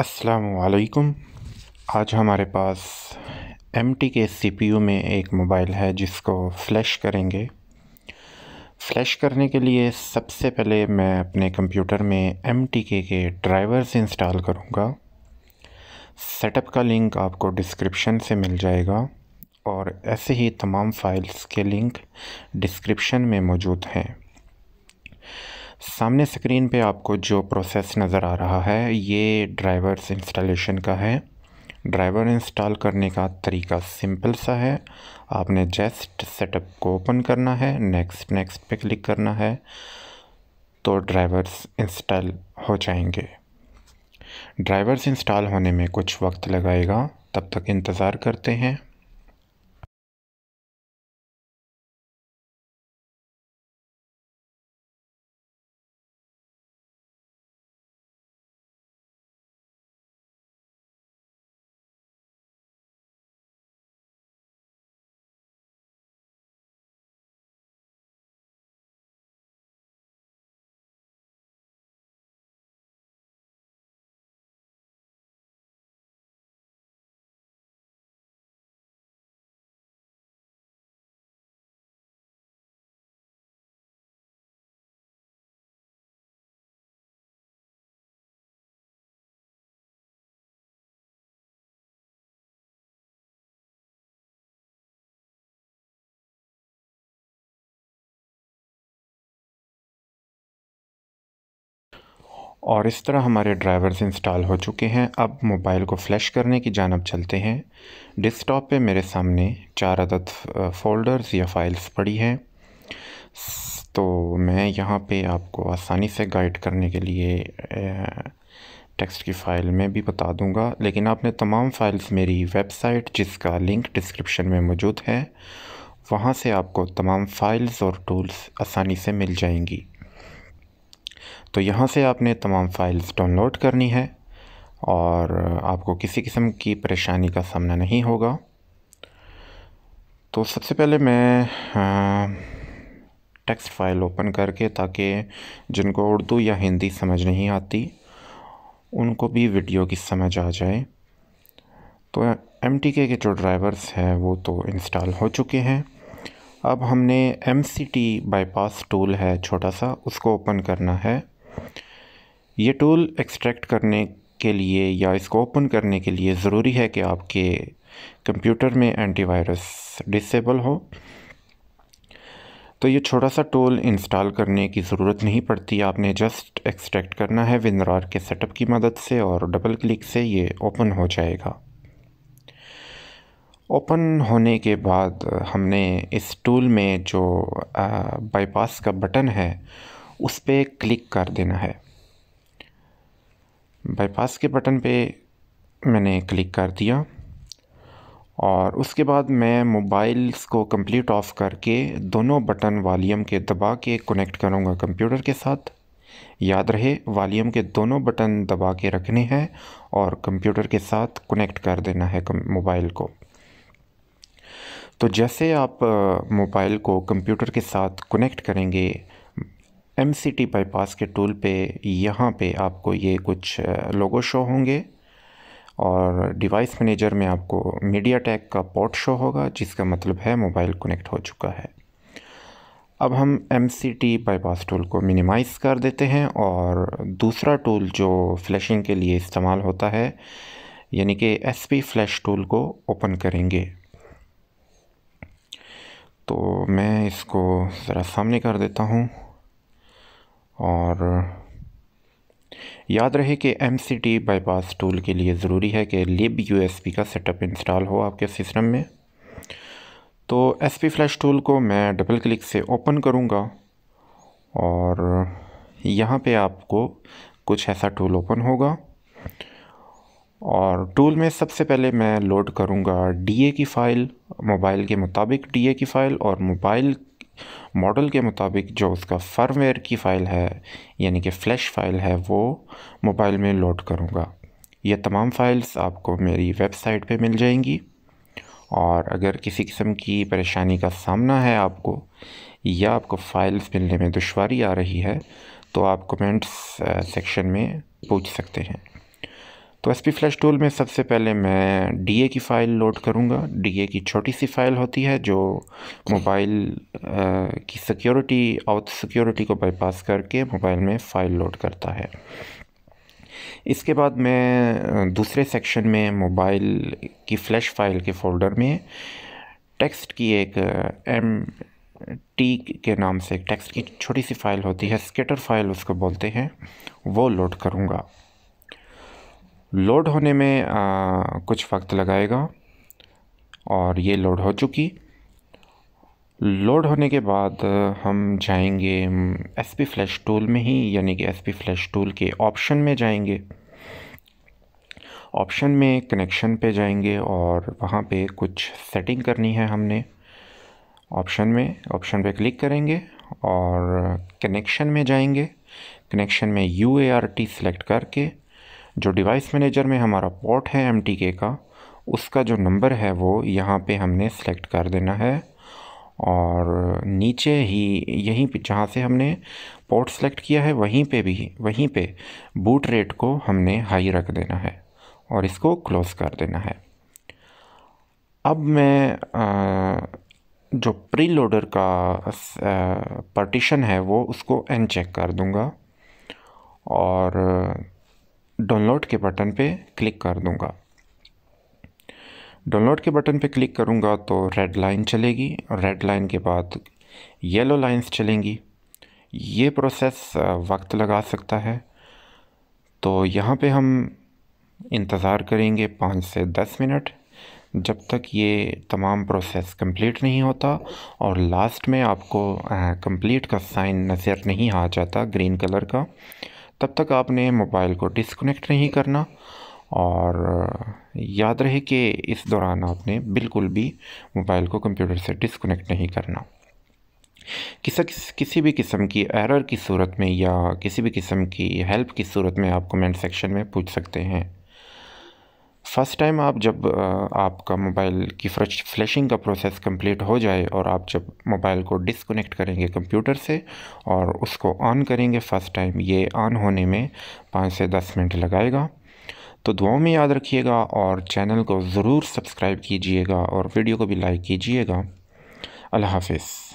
असलकुम आज हमारे पास एम टी के सी पी यू में एक मोबाइल है जिसको फ्लैश करेंगे फ्लैश करने के लिए सबसे पहले मैं अपने कंप्यूटर में एम टी के के ड्राइवर्स इंस्टॉल करूँगा सेटअप का लिंक आपको डिस्क्रिप्शन से मिल जाएगा और ऐसे ही तमाम फाइल्स के लिंक डिस्क्रिप्शन में मौजूद हैं सामने स्क्रीन पे आपको जो प्रोसेस नज़र आ रहा है ये ड्राइवर्स इंस्टॉलेशन का है ड्राइवर इंस्टॉल करने का तरीका सिंपल सा है आपने जस्ट सेटअप को ओपन करना है नेक्स्ट नेक्स्ट पे क्लिक करना है तो ड्राइवर्स इंस्टॉल हो जाएंगे ड्राइवर्स इंस्टॉल होने में कुछ वक्त लगाएगा तब तक इंतज़ार करते हैं और इस तरह हमारे ड्राइवर्स इंस्टॉल हो चुके हैं अब मोबाइल को फ्लैश करने की जानब चलते हैं डिस्कटॉप पे मेरे सामने चार अदद फोल्डर्स या फाइल्स पड़ी हैं तो मैं यहाँ पे आपको आसानी से गाइड करने के लिए टेक्स्ट की फ़ाइल में भी बता दूंगा लेकिन आपने तमाम फ़ाइल्स मेरी वेबसाइट जिसका लिंक डिस्क्रिप्शन में मौजूद है वहाँ से आपको तमाम फ़ाइल्स और टूल्स आसानी से मिल जाएंगी तो यहाँ से आपने तमाम फ़ाइल्स डाउनलोड करनी है और आपको किसी किस्म की परेशानी का सामना नहीं होगा तो सबसे पहले मैं टेक्स्ट फ़ाइल ओपन करके ताकि जिनको उर्दू या हिंदी समझ नहीं आती उनको भी वीडियो की समझ आ जाए तो एम के जो ड्राइवर्स हैं वो तो इंस्टॉल हो चुके हैं अब हमने M C T bypass tool है छोटा सा उसको ओपन करना है ये टूल एक्सट्रैक्ट करने के लिए या इसको ओपन करने के लिए ज़रूरी है कि आपके कंप्यूटर में एंटीवायरस डिसेबल हो तो ये छोटा सा टूल इंस्टॉल करने की ज़रूरत नहीं पड़ती आपने जस्ट एक्सट्रैक्ट करना है विनरार के सेटअप की मदद से और डबल क्लिक से ये ओपन हो जाएगा ओपन होने के बाद हमने इस टूल में जो बाईपास का बटन है उस पर क्लिक कर देना है बाईपास के बटन पे मैंने क्लिक कर दिया और उसके बाद मैं मोबाइल्स को कंप्लीट ऑफ करके दोनों बटन वॉलीम के दबा के कनेक्ट करूँगा कंप्यूटर के साथ याद रहे वालीम के दोनों बटन दबा के रखने हैं और कंप्यूटर के साथ कनेक्ट कर देना है मोबाइल को तो जैसे आप मोबाइल को कंप्यूटर के साथ कनेक्ट करेंगे एम सी टी बाईपास के टूल पे यहाँ पे आपको ये कुछ लोगो शो होंगे और डिवाइस मैनेजर में आपको मीडिया टैग का पोर्ट शो होगा जिसका मतलब है मोबाइल कनेक्ट हो चुका है अब हम M C T bypass tool को मिनिमाइज़ कर देते हैं और दूसरा टूल जो फ्लैशिंग के लिए इस्तेमाल होता है यानी कि एस पी फ्लैश टूल को ओपन करेंगे तो मैं इसको ज़रा सामने कर देता हूँ और याद रहे कि M C T bypass tool के लिए ज़रूरी है कि लिब यू एस पी का सेटअप इंस्टॉल हो आपके सिस्टम में तो एस पी फ्लैश टूल को मैं डबल क्लिक से ओपन करूँगा और यहाँ पे आपको कुछ ऐसा टूल ओपन होगा और टूल में सबसे पहले मैं लोड करूँगा डी की फ़ाइल मोबाइल के मुताबिक डी की फ़ाइल और मोबाइल मॉडल के मुताबिक जो उसका फर्मवेयर की फ़ाइल है यानी कि फ़्लैश फ़ाइल है वो मोबाइल में लोड करूँगा ये तमाम फ़ाइल्स आपको मेरी वेबसाइट पे मिल जाएंगी और अगर किसी किस्म की परेशानी का सामना है आपको या आपको फ़ाइल्स मिलने में दुशारी आ रही है तो आप कमेंट्स सेक्शन में पूछ सकते हैं तो एस पी फ्लैश टूल में सबसे पहले मैं डी ए की फ़ाइल लोड करूँगा डी ए की छोटी सी फ़ाइल होती है जो मोबाइल की सिक्योरिटी आउट सिक्योरिटी को बाईपास करके मोबाइल में फ़ाइल लोड करता है इसके बाद मैं दूसरे सेक्शन में मोबाइल की फ़्लैश फाइल के फोल्डर में टेक्स्ट की एक एम टी के नाम से टेक्स्ट की छोटी सी फ़ाइल होती है स्केटर फाइल उसको बोलते हैं वो लोड करूँगा लोड होने में आ, कुछ वक्त लगाएगा और ये लोड हो चुकी लोड होने के बाद हम जाएंगे एस पी फ्लैश टूल में ही यानी कि एस पी फ्लैश टूल के ऑप्शन में जाएंगे ऑप्शन में कनेक्शन पे जाएंगे और वहाँ पे कुछ सेटिंग करनी है हमने ऑप्शन में ऑप्शन पे क्लिक करेंगे और कनेक्शन में जाएंगे कनेक्शन में U A R T select करके जो डिवाइस मैनेजर में हमारा पोर्ट है एम का उसका जो नंबर है वो यहाँ पे हमने सेलेक्ट कर देना है और नीचे ही यहीं पे जहाँ से हमने पोर्ट सेलेक्ट किया है वहीं पे भी वहीं पे बूट रेट को हमने हाई रख देना है और इसको क्लोज़ कर देना है अब मैं आ, जो प्री लोडर का पार्टीशन है वो उसको अनचेक कर दूँगा और डाउनलोड के बटन पे क्लिक कर दूंगा डाउनलोड के बटन पे क्लिक करूंगा तो रेड लाइन चलेगी और रेड लाइन के बाद येलो लाइंस चलेंगी ये प्रोसेस वक्त लगा सकता है तो यहाँ पे हम इंतज़ार करेंगे पाँच से दस मिनट जब तक ये तमाम प्रोसेस कंप्लीट नहीं होता और लास्ट में आपको कंप्लीट का साइन नज़र नहीं आ जाता ग्रीन कलर का तब तक आपने मोबाइल को डिसकनेक्ट नहीं करना और याद रहे कि इस दौरान आपने बिल्कुल भी मोबाइल को कंप्यूटर से डिसकनेक्ट नहीं करना किसा किस किसी भी किस्म की एरर की सूरत में या किसी भी किस्म की हेल्प की सूरत में आप कमेंट सेक्शन में पूछ सकते हैं फर्स्ट टाइम आप जब आपका मोबाइल की फ्लैशिंग का प्रोसेस कंप्लीट हो जाए और आप जब मोबाइल को डिसकनेक्ट करेंगे कंप्यूटर से और उसको ऑन करेंगे फ़र्स्ट टाइम ये ऑन होने में पाँच से दस मिनट लगाएगा तो दुआओं में याद रखिएगा और चैनल को ज़रूर सब्सक्राइब कीजिएगा और वीडियो को भी लाइक कीजिएगा अल्लाह हाफिज़